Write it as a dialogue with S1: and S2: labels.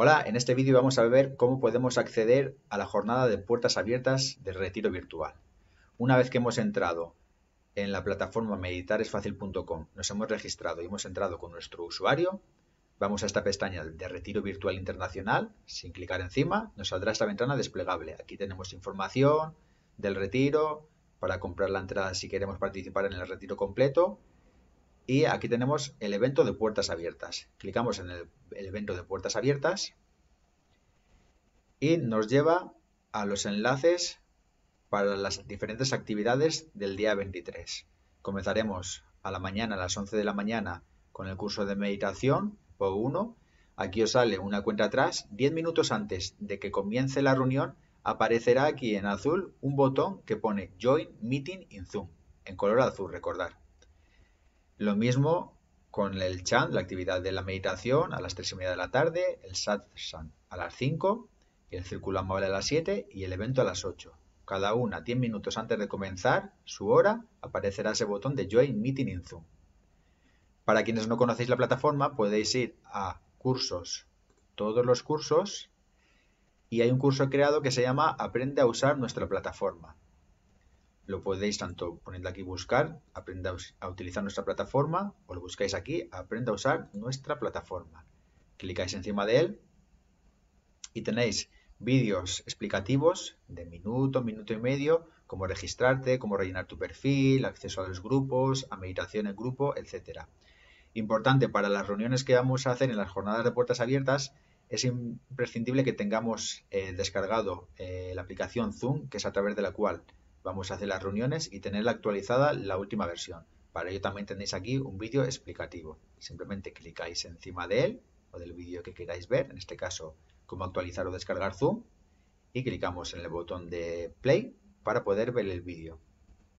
S1: Hola, en este vídeo vamos a ver cómo podemos acceder a la jornada de puertas abiertas del retiro virtual. Una vez que hemos entrado en la plataforma meditaresfacil.com, nos hemos registrado y hemos entrado con nuestro usuario, vamos a esta pestaña de retiro virtual internacional, sin clicar encima, nos saldrá esta ventana desplegable. Aquí tenemos información del retiro, para comprar la entrada si queremos participar en el retiro completo, y aquí tenemos el evento de puertas abiertas. Clicamos en el, evento de puertas abiertas y nos lleva a los enlaces para las diferentes actividades del día 23. Comenzaremos a la mañana, a las 11 de la mañana, con el curso de meditación, por uno. Aquí os sale una cuenta atrás. 10 minutos antes de que comience la reunión, aparecerá aquí en azul un botón que pone Join Meeting in Zoom, en color azul, recordar. Lo mismo con el chant, la actividad de la meditación a las 3 y media de la tarde, el satsang a las 5, el círculo amable a las 7 y el evento a las 8. Cada una 10 minutos antes de comenzar su hora aparecerá ese botón de Join Meeting in Zoom. Para quienes no conocéis la plataforma podéis ir a cursos, todos los cursos, y hay un curso creado que se llama Aprende a usar nuestra plataforma. Lo podéis tanto poniendo aquí buscar, aprenda a utilizar nuestra plataforma, o lo buscáis aquí, aprenda a usar nuestra plataforma. Clicáis encima de él y tenéis vídeos explicativos de minuto, minuto y medio, cómo registrarte, cómo rellenar tu perfil, acceso a los grupos, a meditación en grupo, etc. Importante para las reuniones que vamos a hacer en las jornadas de puertas abiertas, es imprescindible que tengamos eh, descargado eh, la aplicación Zoom, que es a través de la cual Vamos a hacer las reuniones y tenerla actualizada la última versión. Para ello también tenéis aquí un vídeo explicativo. Simplemente clicáis encima de él o del vídeo que queráis ver, en este caso cómo actualizar o descargar Zoom, y clicamos en el botón de play para poder ver el vídeo.